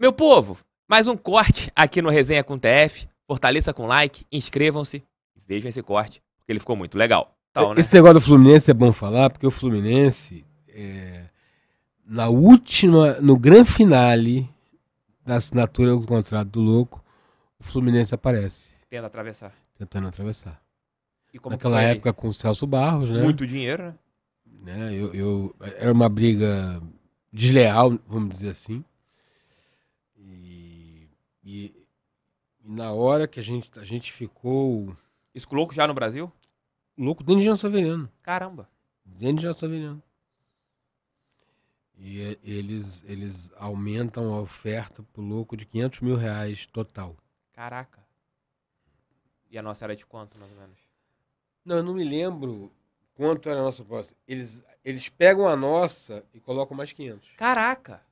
Meu povo, mais um corte aqui no Resenha com TF. Fortaleça com like, inscrevam-se vejam esse corte, porque ele ficou muito legal. né? Esse negócio do Fluminense é bom falar, porque o Fluminense, é, na última, no grande finale da assinatura do contrato do louco, o Fluminense aparece. Tentando atravessar. Tentando atravessar. Naquela época com o Celso Barros, né? Muito dinheiro, né? né? Eu, eu, era uma briga desleal, vamos dizer assim. E, e na hora que a gente, a gente ficou. Isso louco já no Brasil? Louco dentro de Jean Severino. Caramba. Dentro de Jean Severino. E eles, eles aumentam a oferta pro louco de 500 mil reais total. Caraca. E a nossa era de quanto, mais ou menos? Não, eu não me lembro quanto era a nossa proposta. Eles, eles pegam a nossa e colocam mais 500. Caraca!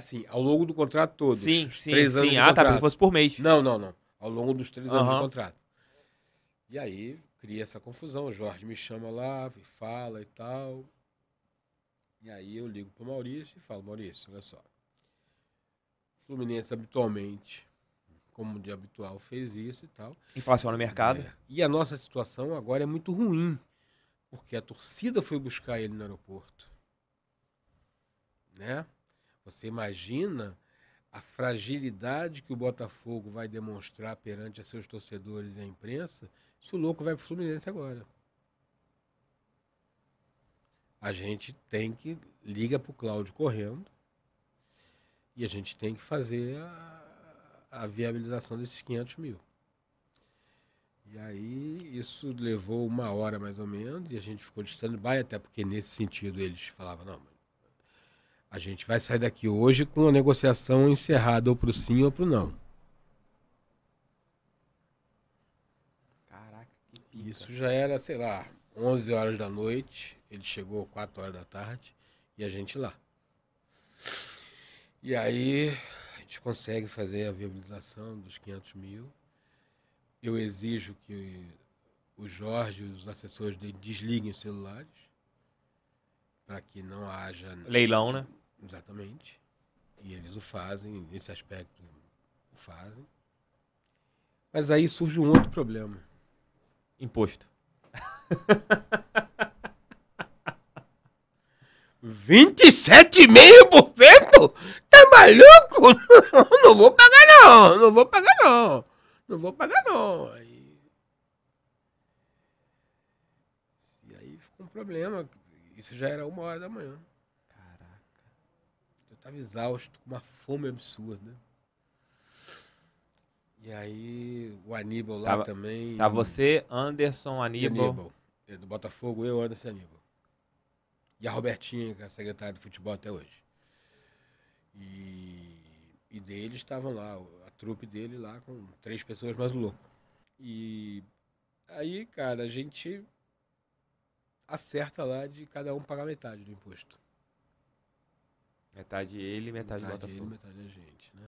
assim, ao longo do contrato todo. Sim, sim, três sim. Anos ah, tá, porque fosse por mês. Não, não, não. Ao longo dos três uhum. anos do contrato. E aí cria essa confusão. O Jorge me chama lá, fala e tal. E aí eu ligo pro Maurício e falo, Maurício, olha só. Fluminense habitualmente, como de habitual, fez isso e tal. Inflaciona o mercado. É. E a nossa situação agora é muito ruim, porque a torcida foi buscar ele no aeroporto. Né? Você imagina a fragilidade que o Botafogo vai demonstrar perante seus torcedores e a imprensa se o louco vai para o Fluminense agora. A gente tem que liga para o Cláudio correndo e a gente tem que fazer a, a viabilização desses 500 mil. E aí isso levou uma hora mais ou menos e a gente ficou de stand-by, até porque nesse sentido eles falavam, não, a gente vai sair daqui hoje com a negociação encerrada, ou pro sim ou pro não. Caraca, que pica. Isso já era, sei lá, 11 horas da noite. Ele chegou 4 horas da tarde e a gente lá. E aí a gente consegue fazer a viabilização dos 500 mil. Eu exijo que o Jorge e os assessores dele desliguem os celulares para que não haja leilão, né? Exatamente. E eles o fazem, nesse aspecto o fazem. Mas aí surge um outro problema. Imposto. 27,5%? Tá maluco? Não, vou pagar não, não vou pagar não. Não vou pagar não. E aí ficou um problema. Isso já era uma hora da manhã tava exausto, com uma fome absurda. E aí o Aníbal lá tava, também. Tá você, Anderson, Aníbal. Aníbal. É do Botafogo, eu, Anderson e Aníbal. E a Robertinha, que é a secretária de futebol até hoje. E, e deles estavam lá, a trupe dele lá com três pessoas mais louco. E aí, cara, a gente acerta lá de cada um pagar metade do imposto. Metade ele, metade, metade Botafogo. Ele, metade a gente, né?